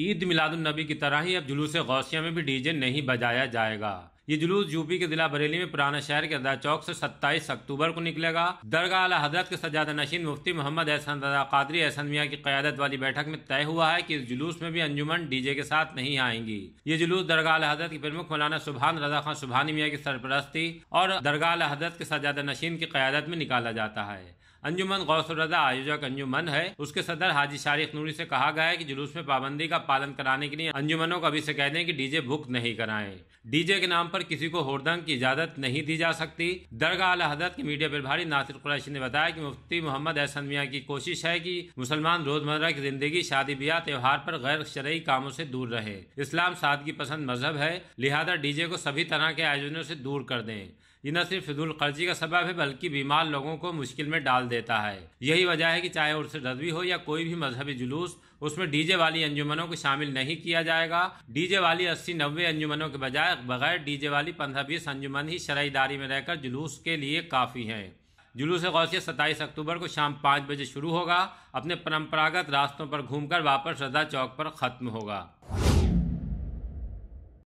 ईद मिलादुलनबी की तरह ही अब जुलूस गौसिया में भी डीजे नहीं बजाया जाएगा ये जुलूस यूपी के जिला बरेली में पुराना शहर के अदा चौक से 27 अक्टूबर को निकलेगा दरगाह अला हजरत के सजादा नशीन मुफ्ती मोहम्मद एहसन रजा कादरी एहसन मियाँ की क्यादत वाली बैठक में तय हुआ है कि इस जुलूस में भी अंजुमन डीजे के साथ नहीं आएंगी ये जुलूस दरगाह अला हजरत के प्रमुख मौलाना सुबहान रजा खान सुबहानी मियाँ की सरपरस्ती और दरगाह अला हजरत के सजादा नशीन की क्यादत में निकाला जाता है अंजुमन गौसरदा आयोजक अंजुमन है उसके सदर हाजी शारीख नूरी से कहा गया है कि जुलूस में पाबंदी का पालन कराने के लिए अंजुमनों को अभी से कह दें कि डीजे बुक नहीं कराएं डीजे के नाम पर किसी को होर्दंग की इजाजत नहीं दी जा सकती दरगाह हजरत के मीडिया प्रभारी नासिर कुरैशी ने बताया कि मुफ्ती मोहम्मद एहसन मियाँ की कोशिश है कि मुसलमान रोजमर्रा की जिंदगी शादी ब्याह त्यौहार पर गैर शरयी कामों से दूर रहे इस्लाम सादगी पसंद मजहब है लिहाजा डीजे को सभी तरह के आयोजनों से दूर कर दें ये न सिर्फ फिजूल खर्ची का सबब है बल्कि बीमार लोगों को मुश्किल में डाल देता है यही वजह है कि चाहे उर्स रजवी हो या कोई भी मजहबी जुलूस उसमें डीजे वाली अंजुमनों को शामिल नहीं किया जाएगा डीजे वाली अस्सी नब्बे अंजुमनों के बजाय बगैर डीजे वाली पंद्रह बीस अंजुमन ही शराईदारी में रहकर जुलूस के लिए काफ़ी हैं जुलूस गौसिया सत्ताईस अक्टूबर को शाम पाँच बजे शुरू होगा अपने परंपरागत रास्तों पर घूमकर वापस रजा चौक पर ख़त्म होगा